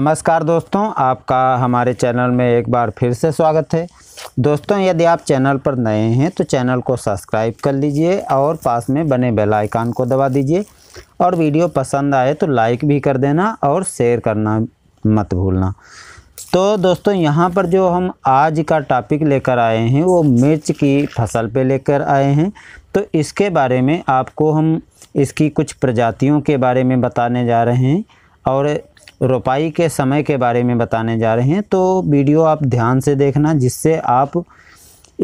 नमस्कार दोस्तों आपका हमारे चैनल में एक बार फिर से स्वागत है दोस्तों यदि आप चैनल पर नए हैं तो चैनल को सब्सक्राइब कर लीजिए और पास में बने बेल आइकन को दबा दीजिए और वीडियो पसंद आए तो लाइक भी कर देना और शेयर करना मत भूलना तो दोस्तों यहाँ पर जो हम आज का टॉपिक लेकर आए हैं वो मिर्च की फसल पे लेकर आए हैं तो इसके बारे में आपको हम इसकी कुछ प्रजातियों के बारे में बताने जा रहे हैं और रोपाई के समय के बारे में बताने जा रहे हैं तो वीडियो आप ध्यान से देखना जिससे आप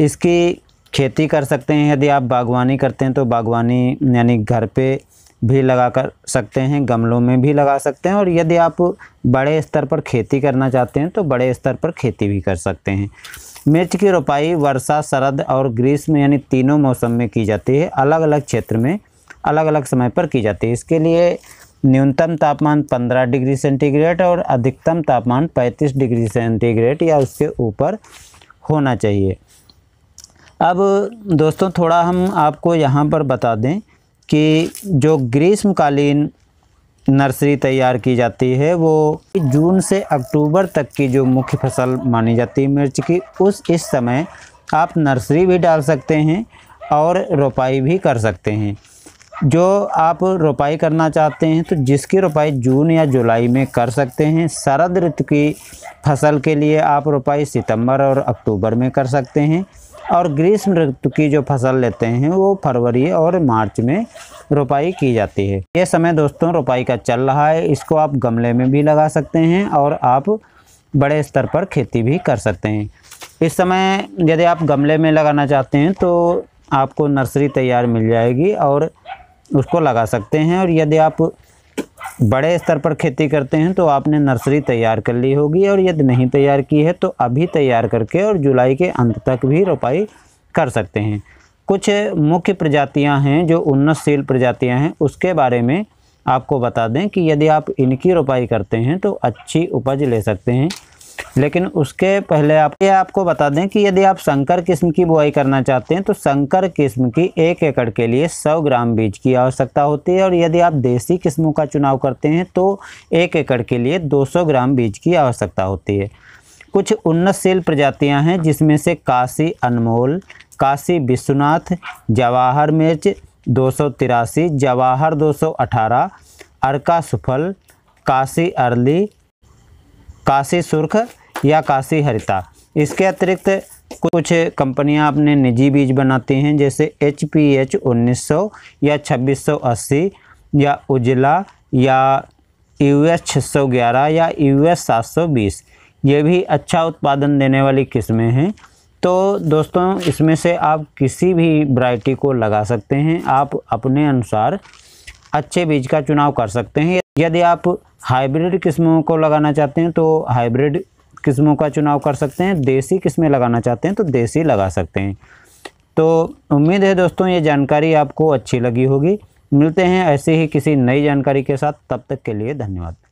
इसकी खेती कर सकते हैं यदि आप बागवानी करते हैं तो बागवानी यानी घर पे भी लगा कर सकते हैं गमलों में भी लगा सकते हैं और यदि आप बड़े स्तर पर खेती करना चाहते हैं तो बड़े स्तर पर खेती भी कर सकते हैं मिर्च की रोपाई वर्षा शरद और ग्रीष्म यानी तीनों मौसम में की जाती है अलग अलग क्षेत्र में अलग अलग समय पर की जाती है इसके लिए न्यूनतम तापमान 15 डिग्री सेंटीग्रेड और अधिकतम तापमान 35 डिग्री सेंटीग्रेड या उसके ऊपर होना चाहिए अब दोस्तों थोड़ा हम आपको यहाँ पर बता दें कि जो ग्रीष्मकालीन नर्सरी तैयार की जाती है वो जून से अक्टूबर तक की जो मुख्य फसल मानी जाती है मिर्च की उस इस समय आप नर्सरी भी डाल सकते हैं और रोपाई भी कर सकते हैं जो आप रोपाई करना चाहते हैं तो जिसकी रोपाई जून या जुलाई में कर सकते हैं शरद ऋतु की फसल के लिए आप रोपाई सितंबर और अक्टूबर में कर सकते हैं और ग्रीष्म ऋतु की जो फसल लेते हैं वो फरवरी और मार्च में रोपाई की जाती है ये समय दोस्तों रोपाई का चल रहा है इसको आप गमले में भी लगा सकते हैं और आप बड़े स्तर पर खेती भी कर सकते हैं इस समय यदि आप गमले में लगाना चाहते हैं तो आपको नर्सरी तैयार मिल जाएगी और उसको लगा सकते हैं और यदि आप बड़े स्तर पर खेती करते हैं तो आपने नर्सरी तैयार कर ली होगी और यदि नहीं तैयार की है तो अभी तैयार करके और जुलाई के अंत तक भी रोपाई कर सकते हैं कुछ मुख्य प्रजातियां हैं जो उन्नतशील प्रजातियां हैं उसके बारे में आपको बता दें कि यदि आप इनकी रोपाई करते हैं तो अच्छी उपज ले सकते हैं लेकिन उसके पहले आप ये आपको बता दें कि यदि आप संकर किस्म की बुआई करना चाहते हैं तो संकर किस्म की एक एकड़ के लिए 100 ग्राम बीज की आवश्यकता होती है और यदि आप देसी किस्मों का चुनाव करते हैं तो एक एकड़ के लिए 200 ग्राम बीज की आवश्यकता होती है कुछ उन्नतशील प्रजातियां हैं जिसमें से काशी अनमोल काशी विश्वनाथ जवाहर मिर्च दो जवाहर दो अरका सुफल काशी अर्ली काशी सुर्ख या काशी हरिता इसके अतिरिक्त कुछ कंपनियां अपने निजी बीज बनाती हैं जैसे एच पी एच उन्नीस या 2680 या उजला या यू एस छः या यू एस सात ये भी अच्छा उत्पादन देने वाली किस्में हैं तो दोस्तों इसमें से आप किसी भी वरायटी को लगा सकते हैं आप अपने अनुसार अच्छे बीज का चुनाव कर सकते हैं यदि आप हाइब्रिड किस्मों को लगाना चाहते हैं तो हाइब्रिड किस्मों का चुनाव कर सकते हैं देसी किस्में लगाना चाहते हैं तो देसी लगा सकते हैं तो उम्मीद है दोस्तों ये जानकारी आपको अच्छी लगी होगी मिलते हैं ऐसे ही किसी नई जानकारी के साथ तब तक के लिए धन्यवाद